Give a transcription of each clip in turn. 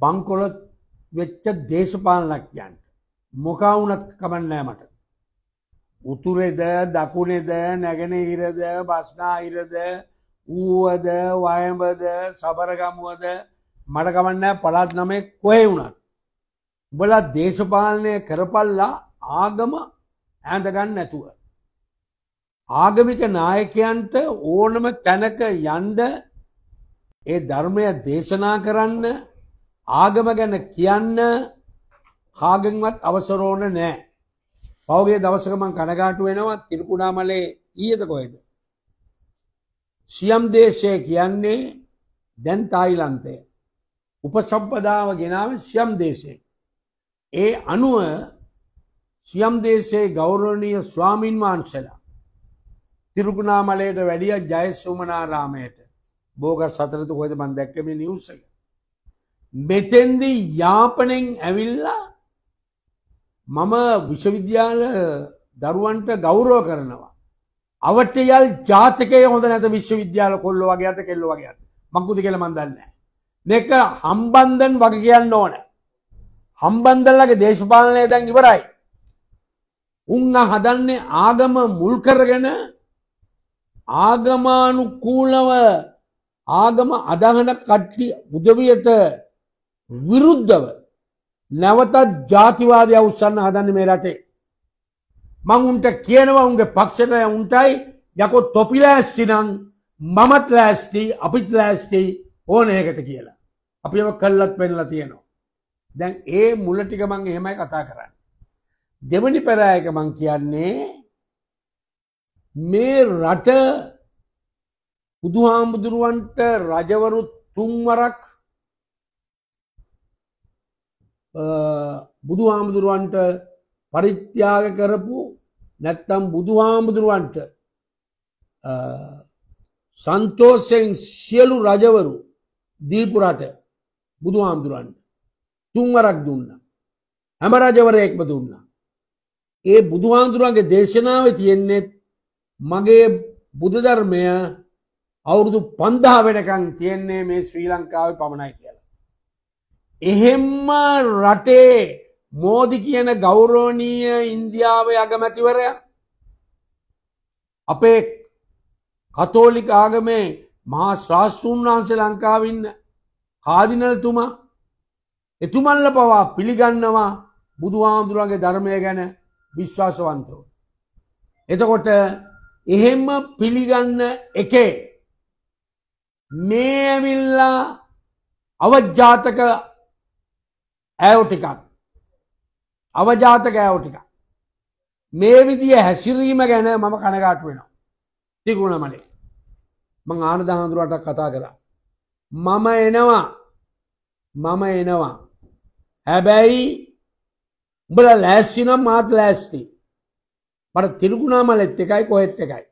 බංකොලොත් වෙච්ච දේශපාලනඥයන්ට මොකා වුණත් කමන්නෑ මට. උතුරෙද දකුණෙද නැගෙනහිරද බස්නාහිරද ඌවද වයඹද සබරගමුවද මට කමන්නෑ පළාත් නමේ කොහේ වුණත්. උඹලා දේශපාලනය කරපල්ලා ආගම ඇඳගන්න නැතුව. ආගමික නායකයන්ට ඕනම තැනක යන්ඩ ඒ ධර්මය දේශනා කරන්න ආගම ගැන කියන්න කාගෙන්වත් අවසරෝන නෑ. පවගේ දවසකමන් කනගාටු වෙනවා තිරකුණාමලේ ඊයද කොයද. සියම් දේශය කියන්නේ දැන් තායිලන්තය. උපසම්පදාව ගෙනාව සියම් දේශය. ඒ අනුව සියම් දේශයේ ගෞරවනීය ස්වාමින් වහන්සලා තිරුකුණාමලයට වැඩිය ජයසුමනාරාමයට බෝගස් සතරතු කොද මන් දැක්කම නිවස එක. මෙතෙන්දී යාපනෙන් ඇවිල්ලා මම විශ්වවිද්‍යාල දරුවන්ට ගෞරෝ කරනවා. අවටයල් ජාතකය හොඳ නැත විශ්වවිද්‍යාල කොල්ල වගේ අත කෙල්ල වගේ මංකුති කෙළ මන්දන්න. නෙක හම්බන්දන් වගේ කියන්න ඕන. හම්බන්දල්ලගේ දේශපාලනය දැන් ඉවරයි. උන්න හදන්නේ ආගම මුල්කරගෙන ආගමානුකූලව ආගම අදහන කට්ටි උදවියට විරුද්ධව නැවතත් ජාතිවාදය උත්සන්න හදන්න මේ රටේ. මං උන්ට කියනවා උන්ගේ පක්ෂට උන්ටයි යකො තොපි ලෑස්ති නං මමත් ලෑස්ති අපිත් ලෑස්ති ඕන ඒකට කියලා. අපිම කල්ලත් පෙන්ලා තියෙනවා. දැන් ඒ මුලටික මං එහෙමයි කතා කරන්න. දෙවනි පැරෑයක මං කියන්නේ මේ රට බුදුහාමුදුරුවන්ට රජවරු තුන්වරක් බුදුහාමුදුරුවන්ට පරිත්‍යාග කරපු නැත්තම් බුදුහාමුදුරුවන්ට සන්තෝෂයෙන් සියලු රජවරු දීපුරට බුදුහාමුදුරුවන්ට තුන්වරක් දුන්න හැම රජවරයෙක්ම දුන්න ඒ බුදුහාමුදුරුවන්ගේ දේශනාව තියෙන්නේෙත් මගේ බුදුධර්මය අවුරුදු පන්දා වෙනකං තියෙන්නේ මේ ශ්‍රී ලංකාව පමණයි කියලා. එහෙම්ම රටේ මෝදි කියන ගෞරෝණීය ඉන්දියාව යගමැතිවරය අපේ කතෝලික ආගමේ මහා ශාස්තෘන් වහන්සේ ලංකාවන්න කාදිනල්තුමා එතුමල්ල පවා පිළිගන්නවා බුදුහාමුදුරුවන්ගේ ධර්මය ගැන විශ්වාසවන්තව. එතකොට එහෙම පිළිගන්න එකේ මේ ඇවිල්ලා අවජාතක ඇව් ටිකක් අවජාතක ඇව් ටිකක් මේ විදිය හැසිරීම ගැන මම කනගාට වෙනවා තිගුණ මලේ මං ආනදහඳුරටක් කතා කරා මම එනවා මම එනවා හැබැයි උඹල ලෑස්ති නම් මාත් ලෑස්ති මට තිරිකුණා මලෙත් එකයි කොහෙත් එකයි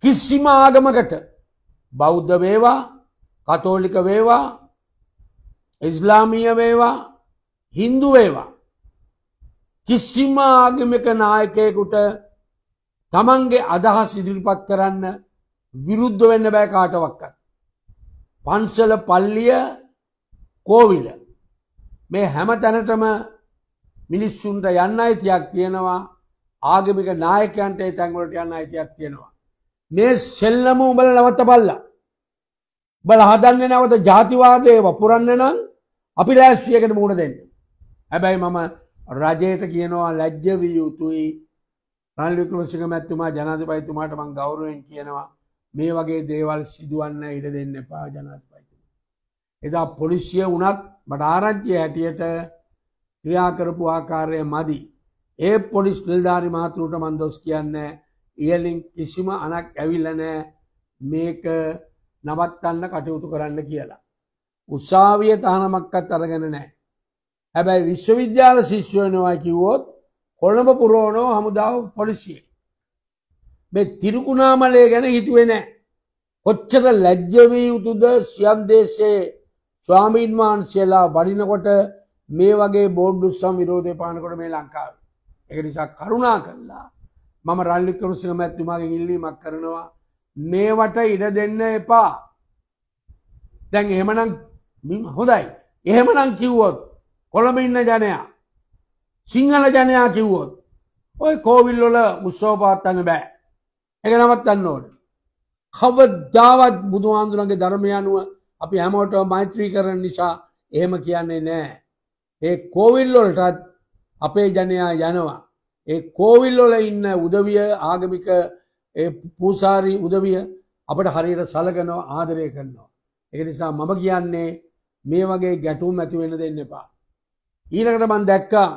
කිසිම ආගමකට බෞද්ධ වේවා කතෝලික වේවා ඉස්ලාමීය වේවා හින්දු වේවා කිසිම ආගමික නායකයෙකුට තමන්ගේ අදහස් ඉදිරිපත් කරන්න විරුද්ධ වෙන්න බෑ කාටවක්කත්. පන්සල පල්ලිය කෝවිල මේ හැම තැනටම මිනිස්සුන්ට යන්න අයිතියක් තියෙනවා ආගමික නායකයන්ට ඒ තැන්වලට යන්න අයිතියක් තියෙනවා. මේ සෙල්ලම උඹල නවත්තපල්ලා. බල හදන්නේ නැවත ජාතිවාදයේ වපුරන්න නම් අපි ලෑස්සියකට මුණ දෙන්න. හැබැයි මම රජයට කියනවා ලැජ්ජ විය යුතුයි රනිල් වික්‍රමසිංහ මැතිතුමා ජනාධිපතිතුමාට මම ගෞරවයෙන් කියනවා මේ වගේ දේවල් සිදුවන්න ඉඩ දෙන්න එපා ජනාධිපතිතුමා. එදා පොලිසිය වුණත් මට ආරංචිය හැටියට ක්‍රියා කරපු ආකාරය මදි. ඒ පොලිස් නිලධාරි මාතෘට මම දොස් කියන්නේ ඉයලින් කිසිම අනක් ඇවිල්ල නෑ මේක නවත්තන්න කටයුතු කරන්න කියලා. උත්සාාවිය තහනමක්කත් අරගෙන නෑ. හැබැයි විශ්වවිද්‍යාල ශිෂ්‍යයනවා කිව්වොත් කොළඹ පුරෝණෝ හමුදාව පොලිසිය. මේ තිරුකුණාමලය ගැන හිතුවේ නෑ. කොච්චර ලැජ්ජවී යුතුද සියම් දේශයේ ස්වාමීන් වහන්සේලා වඩිනකොට මේ වගේ බෝඩ්ඩුස්සම් විරෝධය පානකොට මේ ලංකාව. එක නිසා කරුණා කරලා මම රල්ලික්කම සිනමැත්තුමාගේ ඉල්ලීමක් කරනවා මේවට ඉඩ දෙන්න එපා දැන් එහෙමනම් හොඳයි එහෙමනම් කිව්වොත් කොළඹ ඉන්න ජනයා සිංහල ජනයා කිව්වොත් ඔය කෝවිල්ලොල උත්සෝපාත්තන්න බෑ එක නවත්තන්න ඕට කවදාවත් බුදුහාන්දුරන්ගේ ධර්මය අනුව අපි හැමෝට මෛත්‍රී කරන නිසා එහෙම කියන්නේ නෑ ඒ කෝවිල්ලොලටත් අපේ ජනයා යනවා ඒ කෝවිල්ලොල ඉන්න උදවිය ආගමික පූසාරී උදවිය අපට හරියට සලකනවා ආදරය කරනවා. එක නිසා මම කියන්නේ මේ වගේ ගැටුම් ඇතිවෙන දෙන්න එපා. ඊනකට මන් දැක්කා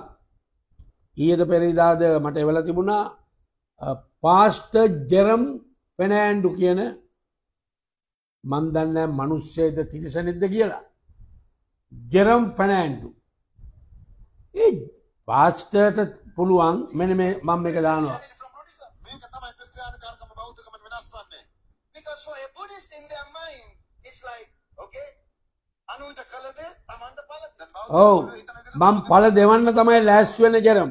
ඊයද පෙරරිදාද මට එවල තිබුණා පාස්ට ජෙරම් පෙනෑන්ඩු කියන මන්දන්න මනුස්සේද තිරිසනෙද්ද කියලා. ජෙරම් ෆැනෑන්ඩු. ඒ පාස්ටට පුළුවන් මෙන මේ මම එක දානවා ඔව මං පල දෙවන්න තමයි ලෑස්වෙන ජරම්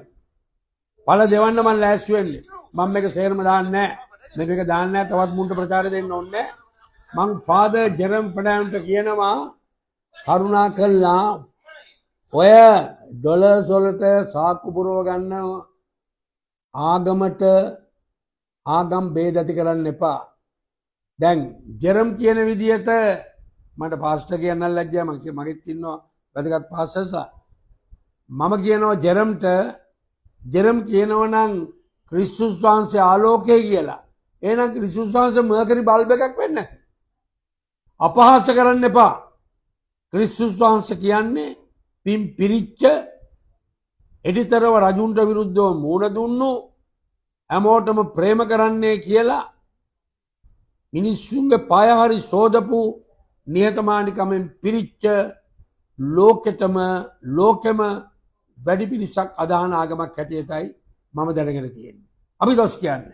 පල දෙවන්න මන් ලෑස්වෙන්න මං එක සේරම දාන්න මෙ එක දාන්න තවත් මුන්ට ප්‍රචාර දෙන්න ඔන්න මං පාද ජෙරම් පඩෑන්ට කියනවා කරුණා කල්ලා ඔය ඩොලර් සොලට සාක්කු පුරව ගන්න ආගමට ආගම් බේද ඇති කරන්න එපා. දැන් ජෙරම් කියන විදියට මට පාස්ට කියන්න ලැජ්ජා මගේ මගෙත් ඉන්නවා වැදගත් පාස්ටර්ස්ලා. මම කියනවා ජෙරම්ට ජෙරම් කියනවා නම් ක්‍රිස්තුස් වහන්සේ ආලෝකය කියලා. එහෙනම් ක්‍රිස්තුස් වහන්සේ මර්කරි බල්බ් එකක් වෙන්නේ නැති. අපහාස කරන්න එපා. ක්‍රිස්තුස් වහන්සේ කියන්නේ පින් පිරිච්ච එඩිතරව රජුන්ට විරුද්ධව මූුණ දුන්නු ඇමෝටම ප්‍රේම කරන්නේ කියලා මිනිස්සුන්ගේ පයහරි සෝදපු නියතමානිකමෙන් පිරිච්ච ලෝකෙටම ලෝකෙම වැඩි පිරිසක් අදහන ආගමක් හැටියටයි මම දැනගෙන තියෙන්. අපි දොස් කියන්න.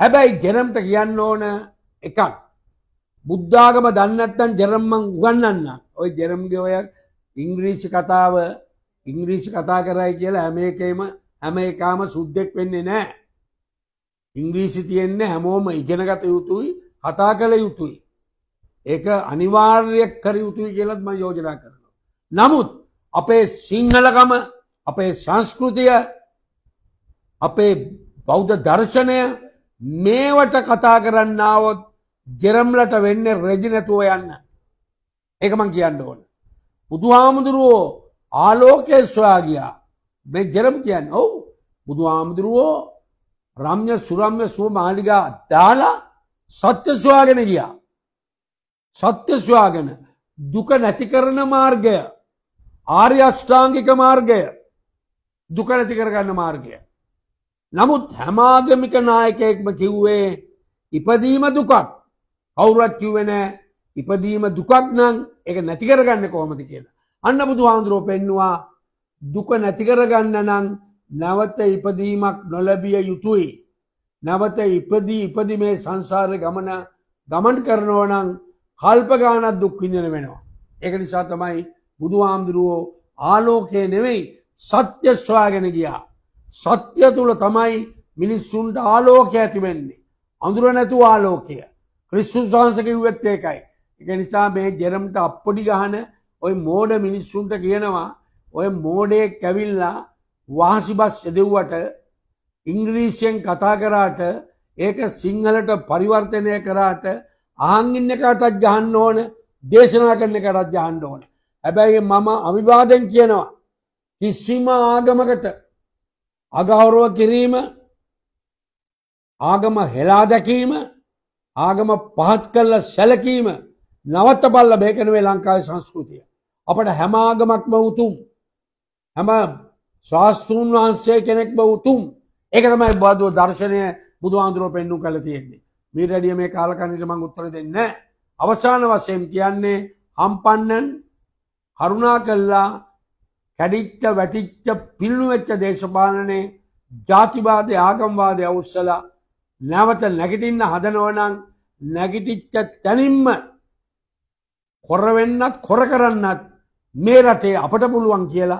හැබැයි ජෙරම්ට කියන්න ඕන එකක් බුද්ධාගම දන්නත්තන් ජෙරම්මං උගන්නන්න ඔය ජෙරම්ගේ ඔය ඉංග්‍රීසි කතාව ඉංග්‍රීසි කතා කරයි කියලා හැම එකේම හැම එකාම සුද්දෙක් වෙන්නේ නැහැ. ඉංග්‍රීසි තියෙන්නේ හැමෝම ඉගෙනගත යුතුයි, කතා කළ යුතුයි. ඒක අනිවාර්ය කර යුතුයි කියලාත් මම යෝජනා කරනවා. නමුත් අපේ සිංහලකම, අපේ සංස්කෘතිය, අපේ බෞද්ධ දර්ශනය මේවට කතා කරන්න આવොත් ජෙරම්ලට වෙන්නේ රෙජි නැතුව යන්න. ඒක මම කියන්න ඕන. බුදුහාමුදුරුවෝ ආලෝකය සොයා ගියා මේ ජරම් කියන්න ඔව් බුදුහාමුදුරුවෝ රම්්‍ය සුරම්්‍ය සුව මාලිගා අත්තාලා සත්‍ය සොයාගෙන ගියා සත්‍ය සොයාගෙන දුක නැති කරන මාර්ගය ආර්ය අෂ්ටාංගික මාර්ගය දුක නැති කරගන්න මාර්ගය නමුත් හැමාගමික නායකයෙක්ම කිව්වේ ඉපදීම දුකක් කවුරුත් කිව්වේ නෑ ඉපදීම දුකක් නම් එක නැති කරගන්න කොහොමද කියලා. අන්න බුදුහාඳුරෝ පෙන්නවා දුක නැති කරගන්න නම් නැවත ඉපදීමක් නොලැබිය යුතුයි. නැවත ඉපදී ඉපදි මේ සංසාර ගමන ගමන් කරනවා නම් කල්ප ගානක් දුක් විඳින වෙනවා. ඒක නිසා තමයි බුදුහාමුදුරුවෝ ආලෝකය නෙවෙයි සත්‍ය සොයාගෙන ගියා. සත්‍ය තුල තමයි මිනිස්සුන්ට ආලෝකය ඇති වෙන්නේ. අඳුර නැතුව ආලෝකය. ක්‍රිස්තුස් වහන්සේ කිව්වෙත් ඒකයි. එක නිසා මේ ජෙරම්ට අප්පොඩි ගහන ඔය මෝඩ මිනිස්සුන්ට කියනවා ඔය මෝඩේ කැවිල්ලා වහසිබස් එදෙව්වට ඉංග්‍රීසියෙන් කතා කරාට ඒක සිංහලට පරිවර්තනය කරාට අහන් ඉන්න එකටත් ගහන්න ඕන දේශනා කරන එකටත් ගහන්න ඕන. හැබැයි මම අවිවාදෙන් කියනවා කිසිම ආගමකට අගෞරව කිරීම ආගම හෙලා දැකීම ආගම පහත් කරලා සැලකීම නවත්ත බල්ල මේක නෙවෙයි ලංකාවේ සංස්කෘතිය. අපට හැම ආගමක්ම උතුම්. හැම ශාස්ත්‍රූන් වහන්සේ කෙනෙක්ම උතුම්. ඒක තමයි බාදුව දර්ශනය බුදුහාඳුරෝ පෙන්වු කළ තියෙන්නේ. මේ රැඩිය මේ කාලකන්නිට මම උත්තර දෙන්නේ නැහැ. අවසාන වශයෙන් කියන්නේ හම්පන්නන් කරුණා කළා කැඩිච්ච වැටිච්ච පිල්ලු වෙච්ච දේශපාලනේ ජාතිවාදේ ආගම්වාදේ අවුස්සලා නැවත නැගිටින්න හදනවනම් නැගිටිච්ච තැනින්ම කොරවෙන්නත් කොර කරන්නත් මේ රටේ අපට පුළුවන් කියලා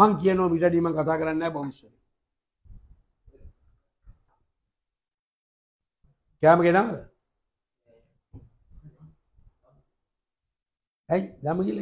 මං කියනෝ මිටඩීම කතා කරන්න බොම්සර කෑම ගෙනාව ඇයි දමකිල